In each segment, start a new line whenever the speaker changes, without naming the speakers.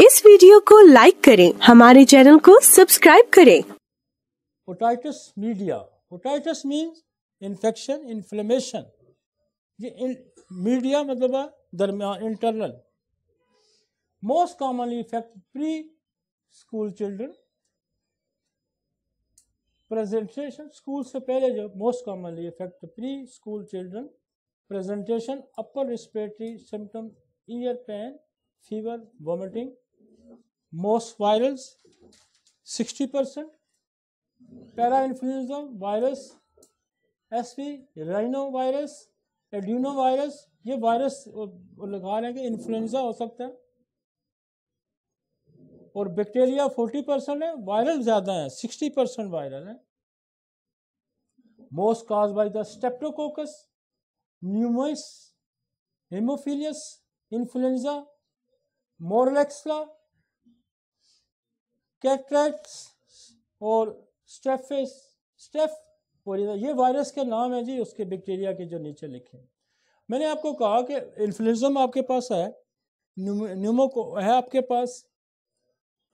इस वीडियो को लाइक करें हमारे चैनल को सब्सक्राइब करें otitis media otitis means infection inflammation ये मीडिया मतलब दरमियान internal most commonly effect preschool children presentation school से पहले जो most commonly effect preschool children presentation upper respiratory symptom ear pain fever vomiting most virus 60% पी virus virus adeno virus ये virus लगा रहे हैं कि इन्फ्लुएंजा हो सकता है और बैक्टीरिया 40 परसेंट है वायरल ज़्यादा है 60 परसेंट वायरल है most cause by the streptococcus न्यूमोइस हेमोफीलियस इन्फ्लुएंजा मोरलेक्सला कैटरेट्स और स्टेफिस स्टेफ तो ये वायरस के नाम है जी उसके बैक्टीरिया के जो नीचे लिखे मैंने आपको कहा कि इन्फ्लुजम आपके पास है न्यूमोको है आपके पास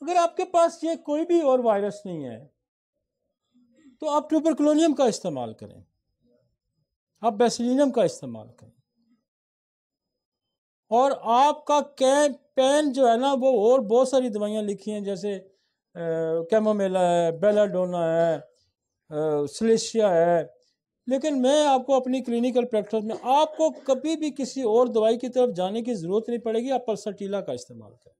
अगर आपके पास ये कोई भी और वायरस नहीं है तो आप ट्यूबरकुलोनियम का इस्तेमाल करें आप बेसिलियम का इस्तेमाल करें और आपका कैन पेन जो है ना वो और बहुत सारी दवाइयाँ लिखी हैं जैसे कैमोमेला है बेलाडोना है सलेशिया है लेकिन मैं आपको अपनी क्लिनिकल प्रैक्टिस में आपको कभी भी किसी और दवाई की तरफ जाने की ज़रूरत नहीं पड़ेगी आप पल्सटीला का इस्तेमाल करें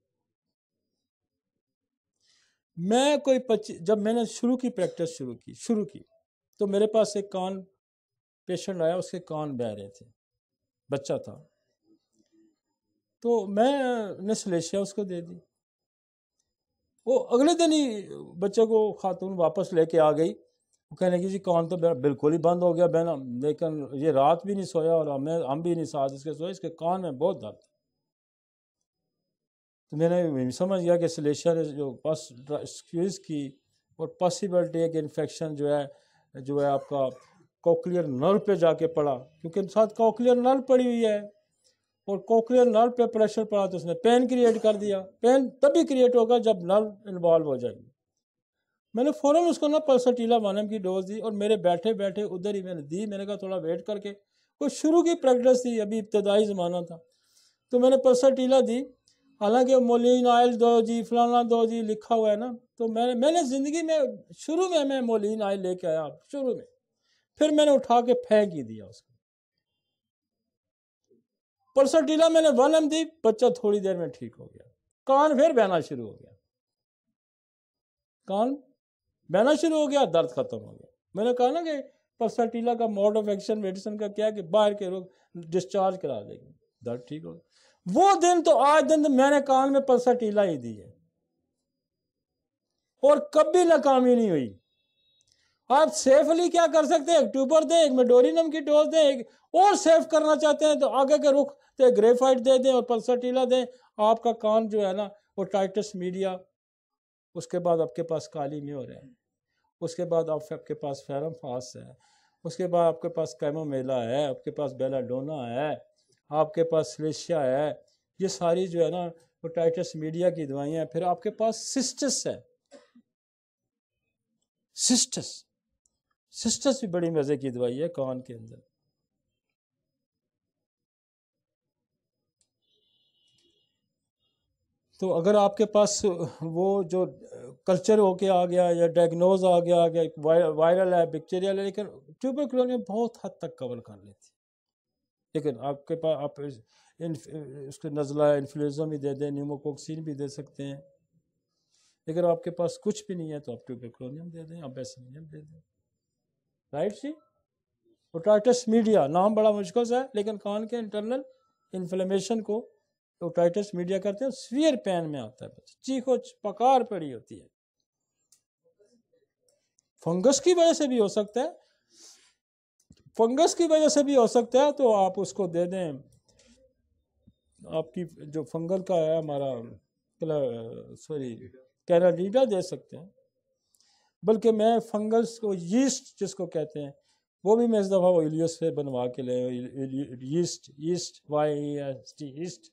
मैं कोई पच्चीस जब मैंने शुरू की प्रैक्टिस शुरू की शुरू की तो मेरे पास एक कान पेशेंट आया उसके कान बह रहे थे बच्चा था तो मैंने सलेशिया उसको दे दी वो अगले दिन ही बच्चे को खातून वापस लेके आ गई वो कहने की जी कान तो बिल्कुल ही बंद हो गया बहन लेकिन ये रात भी नहीं सोया और हमें हम भी नहीं साथ इसके सोए इसके कान में बहुत दर्द तो मैंने समझ गया कि सलेशन जो पस एक्सक्यूज़ की और पॉसिबिलिटी है कि इन्फेक्शन जो है जो है आपका कोकलियर नर पे जाके पड़ा क्योंकि साथ कोकलियर नर पड़ी हुई है और कोक्रियल नर्व पे प्रेशर पड़ा तो उसने पेन क्रिएट कर दिया पेन तभी क्रिएट होगा जब नर्व इन्वॉल्व हो जाएगी मैंने फ़ौरन उसको ना पल्सटीला वानम की डोज दी और मेरे बैठे बैठे उधर ही मैंने दी मैंने कहा थोड़ा वेट करके कुछ शुरू की प्रैक्टिस थी अभी इब्तदाई ज़माना था तो मैंने पल्सटीला दी हालांकि मोलिन आयल दो जी फलाना दो जी लिखा हुआ है ना तो मैंने मैंने ज़िंदगी में शुरू में मैं मोलिन आयल लेके आया शुरू में फिर मैंने उठा के फेंक ही दिया उसको पल्सर टीला मैंने वन एम दी बच्चा थोड़ी देर में ठीक हो गया कान फिर बहना शुरू हो गया कान बहना शुरू हो गया दर्द खत्म हो गया मैंने कहा ना कि टीला का मोड ऑफ एक्शन मेडिसिन का क्या कि बाहर के लोग डिस्चार्ज करा देंगे दर्द ठीक हो वो दिन तो आज दिन तो मैंने कान में टीला ही दी है और कभी नाकामी नहीं हुई आप सेफली क्या कर सकते हैं ट्यूबर दें एक मेडोरिनम की डोज दें एक और सेफ करना चाहते हैं तो आगे के रुख तो ग्रेफाइट दे दें और परसाटीला दें आपका कान जो है ना वो टाइटस मीडिया उसके बाद आपके पास काली म्योर है उसके बाद आपके पास फेरम फास है उसके बाद आपके पास कैमोमेला है आपके पास बेलाडोना है आपके पास स्लेशिया है ये सारी जो है ना वो टाइटस मीडिया की दवाइयाँ फिर आपके पास सिस्टस है सिस्टस सिस्टर्स भी बड़ी मज़े की दवाई है कान के अंदर तो अगर आपके पास वो जो कल्चर होके आ गया या डायग्नोज आ गया आ गया वायरल है बैक्टीरियल है लेकिन ट्यूबर क्लोनियम बहुत हद तक कवर कर लेती लेकिन आपके पास आप उसके नज़ला इन्फ्लुएंजा भी दे दें न्यूमोकोक्सिन भी दे सकते हैं लेकिन आपके पास कुछ भी नहीं है तो आप ट्यूबर क्लोनियम दे दें आप बेसिनियम दे दें राइट सी ओटाइटस मीडिया नाम बड़ा मुश्किल सा है लेकिन कान के इंटरनल इन्फ्लेमेशन को ओटाइटस मीडिया करते हैं स्वीयर पैन में आता है चीखो पकार पड़ी होती है फंगस की वजह से भी हो सकता है फंगस की वजह से भी हो सकता है तो आप उसको दे दें आपकी जो फंगल का है हमारा सॉरी मतलब, कैनाडीडा दे सकते हैं बल्कि मैं फंगस को यीस्ट जिसको कहते हैं वो भी मैं इस दफ़ा इलियस से बनवा के ले yeast yeast Y east e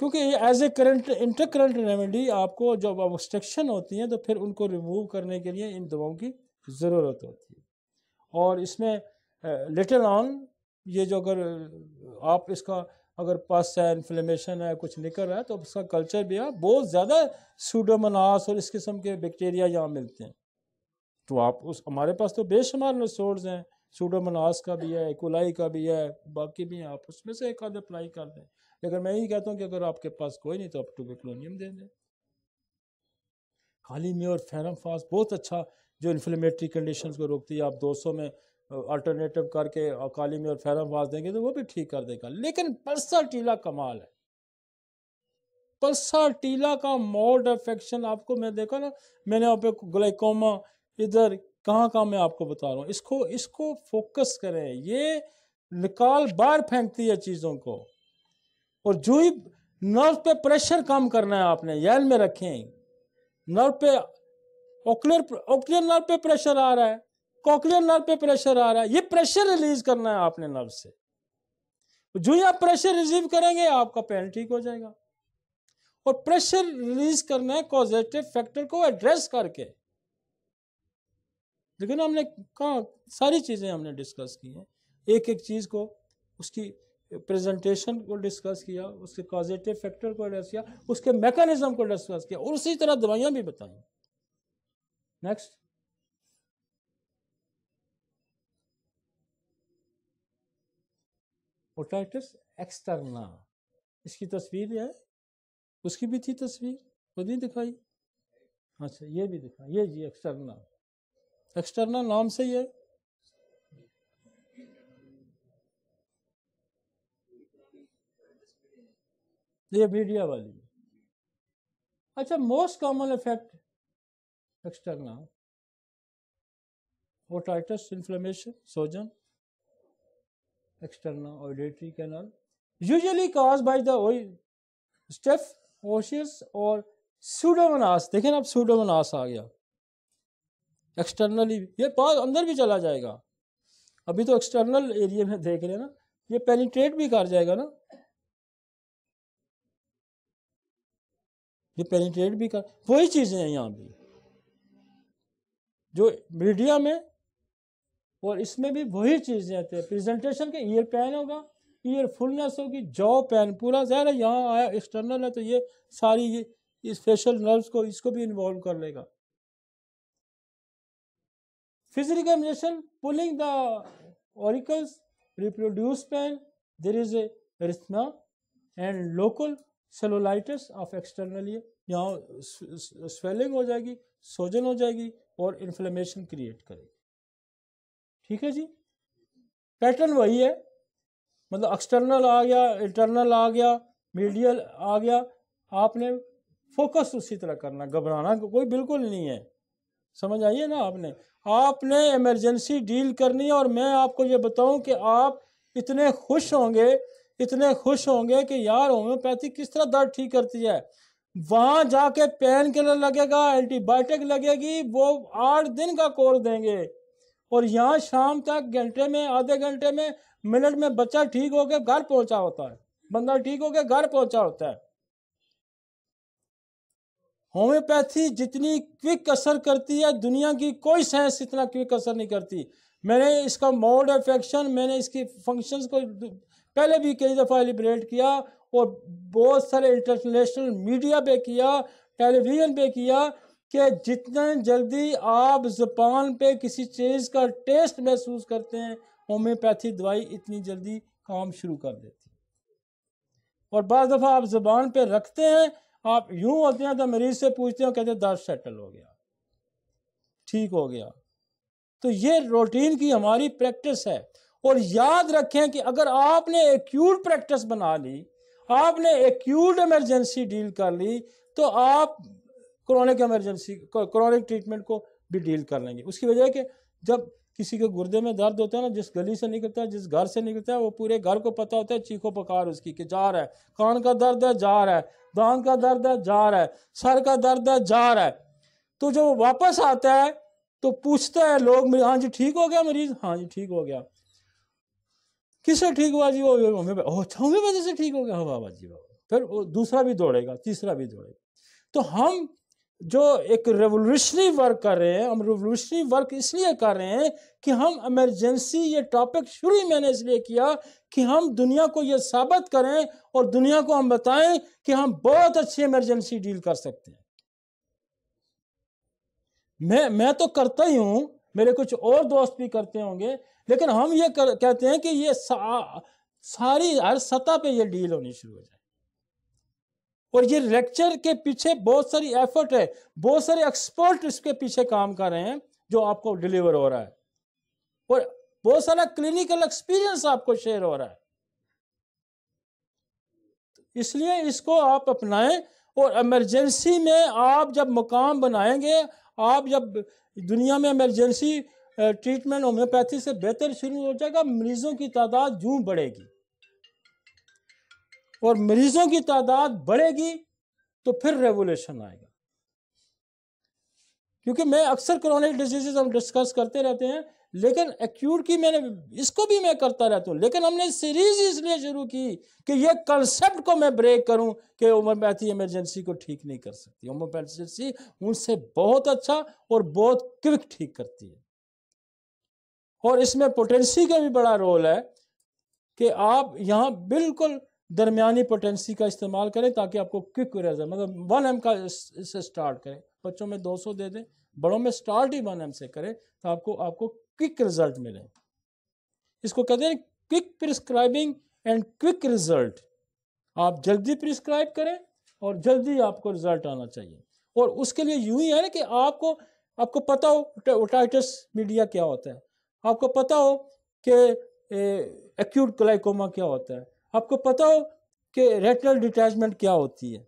क्योंकि as a current intercurrent remedy आपको जब ऑबस्ट्रक्शन होती हैं तो फिर उनको रिमूव करने के लिए इन दवाओं की ज़रूरत होती है और इसमें लेटर ऑन ये जो अगर आप इसका अगर पस है इन्फ्लेमेशन है कुछ निकल रहा है तो उसका कल्चर भी है बहुत ज़्यादा सूडोमनास और इस किस्म के बैक्टीरिया यहाँ मिलते हैं तो आप उस हमारे पास तो बेशुमार सोर्स हैं सूडोमनास का भी है इकोलाई e का भी है बाकी भी हैं आप उसमें से एक आध अप्लाई कर दें लेकिन मैं यही कहता हूँ कि अगर आपके पास कोई नहीं तो आप टूबिक्लोनियम दे दें खाली में और फेरम फास्ट बहुत अच्छा जो इन्फ्लेमेटरी कंडीशंस को रोकती है आप 200 में अल्टरनेटिव करके अकाली में और फैरम फाज देंगे तो वो भी ठीक कर देगा लेकिन पल्सर टीला कमाल है पल्सर टीला का मोड अफेक्शन आपको मैं देखा ना मैंने आप ग्लाइकोमा इधर कहाँ कहाँ मैं आपको बता रहा हूँ इसको इसको फोकस करें ये निकाल बाहर फेंकती है चीज़ों को और जो ही नर्व पे प्रेशर कम करना है आपने यल में रखें नर्व पे ओक्लियर ओक्लियर नर्व पे प्रेशर आ रहा है कॉकलियर नर्व पे प्रेशर आ रहा है ये प्रेशर रिलीज करना है आपने नर्व से जो ही आप प्रेशर रिलीव करेंगे आपका पेन ठीक हो जाएगा और प्रेशर रिलीज करना है कॉजेटिव फैक्टर को एड्रेस करके लेकिन हमने कहा सारी चीज़ें हमने डिस्कस की हैं एक एक चीज़ को उसकी प्रेजेंटेशन को डिस्कस किया उसके कॉजेटिव फैक्टर को एड्रेस किया उसके मैकेनिज्म को डिस्कस किया और उसी तरह दवाइयां भी बताई नेक्स्ट प्रोट्रैक्टर्स एक्सटर्ना इसकी तस्वीर है उसकी भी थी तस्वीर वो नहीं दिखाई अच्छा ये भी दिखा ये जी एक्सटर्ना एक्सटर्ना नाम से ही है ये मीडिया वाली अच्छा most common effect externa otitis inflammation सोजन external auditory canal usually caused by the staph osseous or pseudomonas देखें आप pseudomonas आ गया एक्सटर्नली ये पास अंदर भी चला जाएगा अभी तो एक्सटर्नल एरिया में देख रहे हैं ना ये पेनिट्रेट भी कर जाएगा ना ये पेनिट्रेट भी कर वही चीजें हैं यहाँ भी जो मीडिया में और इसमें भी वही चीज़ें आती है प्रेजेंटेशन के ईयर पेन होगा ईयर फुलनेस होगी जॉ पेन पूरा जहर है यहाँ आया एक्सटर्नल है तो ये सारी ये, इस फेशियल नर्व्स को इसको भी इन्वॉल्व कर लेगा फिजिकलाइजेशन pulling the auricles reproduce pain there is a erythema and local cellulitis of external यहाँ स्वेलिंग हो जाएगी सोजन हो जाएगी और इन्फ्लेमेशन क्रिएट करेगी ठीक है जी पैटर्न वही है मतलब एक्सटर्नल आ गया इंटरनल आ गया मीडियल आ गया आपने फोकस उसी तरह करना घबराना कोई बिल्कुल नहीं है समझ आइए ना आपने आपने इमरजेंसी डील करनी है और मैं आपको ये बताऊं कि आप इतने खुश होंगे इतने खुश होंगे कि यार होम्योपैथी किस तरह दर्द ठीक करती है वहां जाके पेन किलर लगेगा एंटीबायोटिक लगेगी वो आठ दिन का कोर्स देंगे और यहाँ शाम तक घंटे में आधे घंटे में मिनट में बच्चा ठीक होकर घर पहुंचा होता है बंदा ठीक होकर घर पहुंचा होता है होम्योपैथी जितनी क्विक असर करती है दुनिया की कोई साइंस इतना क्विक असर नहीं करती मैंने इसका मोड ऑफ एक्शन मैंने इसकी फंक्शंस को पहले भी कई दफ़ा एलिब्रेट किया और बहुत सारे इंटरनेशनल मीडिया पे किया टेलीविज़न पे किया कि जितना जल्दी आप ज़बान पे किसी चीज़ का टेस्ट महसूस करते हैं होम्योपैथी दवाई इतनी जल्दी काम शुरू कर देती है और बार दफ़ा आप ज़बान पे रखते हैं आप यूं होते हैं तो मरीज से पूछते हो कहते दर्द सेटल हो गया ठीक हो गया तो ये रूटीन की हमारी प्रैक्टिस है और याद रखें कि अगर आपने एक्यूट प्रैक्टिस बना ली आपने एक्यूट इमरजेंसी डील कर ली तो आप क्रॉनिक एमरजेंसी क्रॉनिक ट्रीटमेंट को भी डील कर लेंगे उसकी वजह है कि जब किसी के गुर्दे में दर्द होता है ना जिस गली से निकलता है जिस घर से निकलता है वो पूरे घर को पता होता है चीखो पकार उसकी कि जा रहा है कान का दर्द है जा रहा है दांत का दर्द है जा रहा है सर का दर्द है जा रहा है तो जब वो वापस आता है तो पूछता है लोग हाँ जी ठीक हो गया मरीज हाँ जी ठीक हो गया किससे ठीक हुआ जी वो अच्छा होम्योपैथी से ठीक हो गया हाँ बाबा जी बाबा फिर वो दूसरा भी दौड़ेगा तीसरा भी दौड़ेगा तो हम जो एक रेवोल्यूशनरी वर्क कर रहे हैं हम रेवोल्यूशनरी वर्क इसलिए कर रहे हैं कि हम इमरजेंसी ये टॉपिक शुरू ही मैंने इसलिए किया कि हम दुनिया को ये साबित करें और दुनिया को हम बताएं कि हम बहुत अच्छी इमरजेंसी डील कर सकते हैं मैं मैं तो करता ही हूं मेरे कुछ और दोस्त भी करते होंगे लेकिन हम ये कर, कहते हैं कि ये सा, सारी हर सतह पर यह डील होनी शुरू हो जाए और ये लेक्चर के पीछे बहुत सारी एफर्ट है बहुत सारे एक्सपर्ट इसके पीछे काम कर रहे हैं जो आपको डिलीवर हो रहा है और बहुत सारा क्लिनिकल एक्सपीरियंस आपको शेयर हो रहा है इसलिए इसको आप अपनाएं और इमरजेंसी में आप जब मुकाम बनाएंगे आप जब दुनिया में इमरजेंसी ट्रीटमेंट होम्योपैथी से बेहतर शुरू हो जाएगा मरीजों की तादाद जू बढ़ेगी और मरीजों की तादाद बढ़ेगी तो फिर रेवोल्यूशन आएगा क्योंकि मैं अक्सर क्रोनिक डिजीजेज हम डिस्कस करते रहते हैं लेकिन एक्यूट की मैंने इसको भी मैं करता रहता हूँ लेकिन हमने सीरीज इसलिए शुरू की कि यह कंसेप्ट को मैं ब्रेक करूं कि होम्योपैथी इमरजेंसी को ठीक नहीं कर सकती होम्योपैथी उनसे बहुत अच्छा और बहुत क्विक ठीक करती है और इसमें पोटेंसी का भी बड़ा रोल है कि आप यहाँ बिल्कुल दरमियानी पोटेंसी का इस्तेमाल करें ताकि आपको क्विक रिजल्ट मतलब वन एम का इससे स्टार्ट करें बच्चों में दो सौ दे दें बड़ों में स्टार्ट ही वन एम से करें तो आपको आपको क्विक रिजल्ट मिले इसको कहते हैं quick prescribing and quick result आप जल्दी प्रिस्क्राइब करें और जल्दी आपको रिजल्ट आना चाहिए और उसके लिए यूं ही है ना कि आपको आपको पता हो ओटाइटिस मीडिया क्या होता है आपको पता हो कि एक्यूट ग्लाइकोमा क्या होता है आपको पता हो कि रेटल डिटैचमेंट क्या होती है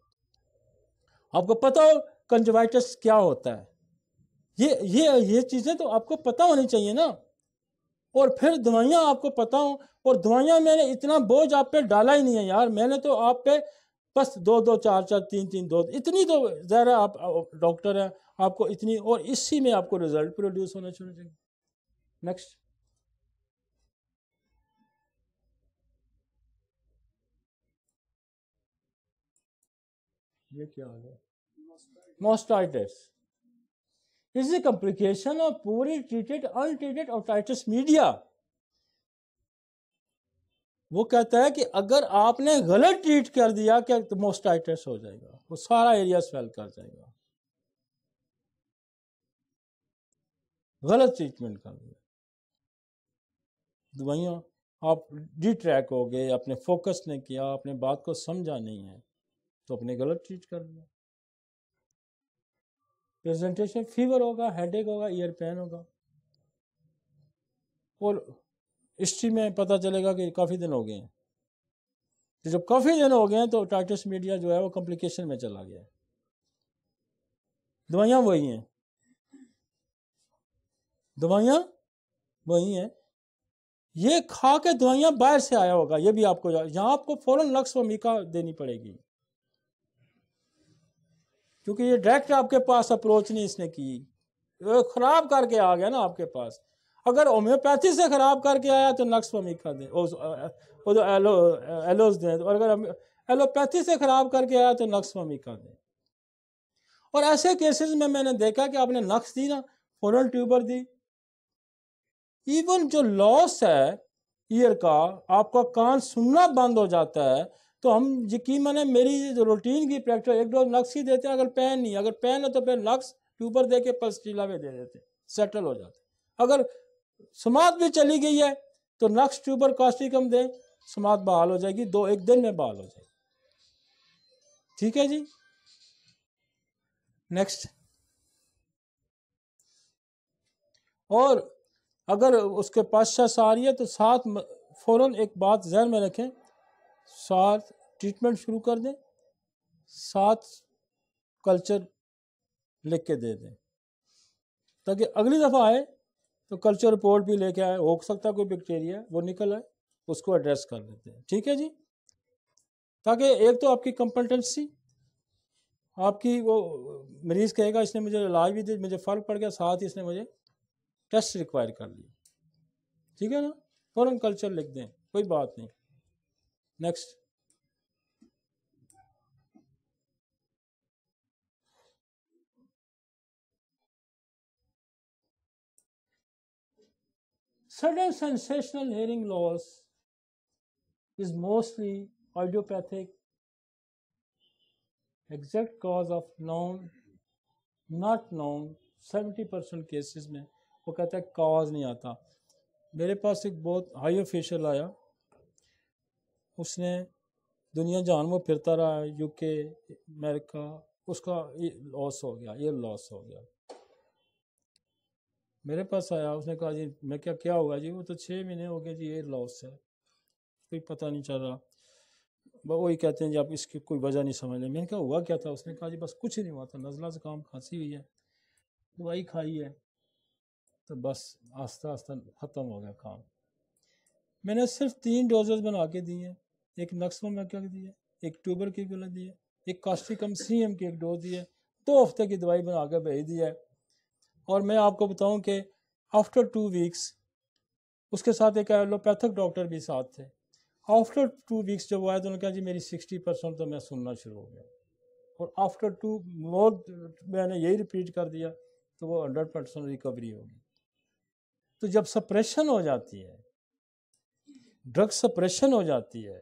आपको पता हो कंजवाइटस क्या होता है ये ये ये चीज़ें तो आपको पता होनी चाहिए ना और फिर दवाइयाँ आपको पता हो और दवाइयाँ मैंने इतना बोझ आप पे डाला ही नहीं है यार मैंने तो आप पे बस दो दो चार चार तीन तीन दो इतनी तो ज़रा आप डॉक्टर हैं आपको इतनी और इसी में आपको रिजल्ट प्रोड्यूस होना चाहिए नेक्स्ट ये क्या हो गया mastoiditis is a complication of poorly treated untreated otitis media वो कहता है कि अगर आपने गलत ट्रीट कर दिया क्या तो मोस्टाइटिस हो जाएगा वो सारा एरिया स्वेल कर जाएगा गलत ट्रीटमेंट कर दिया दवाइयों आप डिट्रैक हो गए आपने फोकस नहीं किया आपने बात को समझा नहीं है तो अपने गलत ट्रीट कर लिया प्रेजेंटेशन फीवर होगा हेडेक होगा ईयर पेन होगा और हिस्ट्री में पता चलेगा कि काफ़ी दिन हो गए हैं तो जब काफ़ी दिन हो गए हैं तो टाइटस मीडिया जो है वो कॉम्प्लिकेशन में चला गया दवाइया वही हैं दवाइया वही हैं ये खा के दवाइया बाहर से आया होगा ये भी आपको यहां आपको फ़ौरन लक्ष्य वमिका देनी पड़ेगी क्योंकि ये डायरेक्ट आपके पास अप्रोच नहीं इसने की खराब करके आ गया ना आपके पास अगर होम्योपैथी से खराब करके आया तो नक्स फमीका दें वो जो एलो एलोज दें और अगर एलोपैथी से खराब करके आया तो नक्स फमीका दें और ऐसे केसेस में मैंने देखा कि आपने नक्स दी ना फोरल ट्यूबर दी इवन जो लॉस है ईयर का आपका कान सुनना बंद हो जाता है तो हम यकीन है मेरी रूटीन की प्रैक्टिस एक डोज नक्स ही देते हैं अगर पेन नहीं अगर पेन है तो फिर नक्स के ऊपर दे के पलस्टीला में दे देते सेटल हो जाते अगर समात भी चली गई है तो नक्स ट्यूबर कॉस्टिकम दें समात बहाल हो जाएगी दो एक दिन में बहाल हो जाएगी ठीक है जी नेक्स्ट और अगर उसके पास शस आ रही है तो साथ फौरन एक बात जहन में रखें साथ ट्रीटमेंट शुरू कर दें साथ कल्चर लिख के दे दें ताकि अगली दफ़ा आए तो कल्चर रिपोर्ट भी लेके आए हो सकता है कोई बैक्टीरिया वो निकल आए उसको एड्रेस कर लेते हैं ठीक है जी ताकि एक तो आपकी कंपल्टेंसी आपकी वो मरीज़ कहेगा इसने मुझे इलाज भी दे मुझे फ़र्क पड़ गया साथ ही इसने मुझे टेस्ट रिक्वायर कर लिया ठीक है ना फ़ौरन कल्चर लिख दें कोई बात नहीं Next. Sudden sensational hearing loss is mostly audiopathic. Exact cause of known, not known, 70% cases में वो कहता है कॉज नहीं आता मेरे पास एक बहुत हाई ऑफिशियल आया उसने दुनिया जान में फिरता रहा यूके अमेरिका उसका लॉस हो गया ये लॉस हो गया मेरे पास आया उसने कहा जी मैं क्या क्या होगा जी वो तो छः महीने हो गए जी ये लॉस है कोई पता नहीं चल रहा वही कहते हैं जी आप इसकी कोई वजह नहीं समझ रहे मैंने कहा हुआ क्या था उसने कहा जी बस कुछ नहीं हुआ था नज़ला से काम खांसी हुई है दवाई खाई है तो बस आस्ता आस्ता ख़त्म हो गया काम मैंने सिर्फ तीन डोजेज बना के दिए हैं एक में का दिया एक ट्यूबर की दी दिया एक कास्टिकम सी एम की एक डोज दी है दो हफ्ते की दवाई बना कर भेज दी है और मैं आपको बताऊं कि आफ्टर टू वीक्स उसके साथ एक एलोपैथिक डॉक्टर भी साथ थे आफ्टर टू वीक्स जब वो आए तो उन्होंने कहा जी मेरी सिक्सटी परसेंट तो मैं सुनना शुरू हो गया और आफ्टर टू मोर मैंने यही रिपीट कर दिया तो वो हंड्रेड परसेंट रिकवरी होगी तो जब सप्रेशन हो जाती है ड्रग सप्रेशन हो जाती है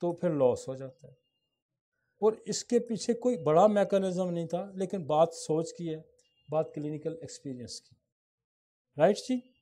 तो फिर लॉस हो जाता है और इसके पीछे कोई बड़ा मैकेनिज्म नहीं था लेकिन बात सोच की है बात क्लिनिकल एक्सपीरियंस की राइट जी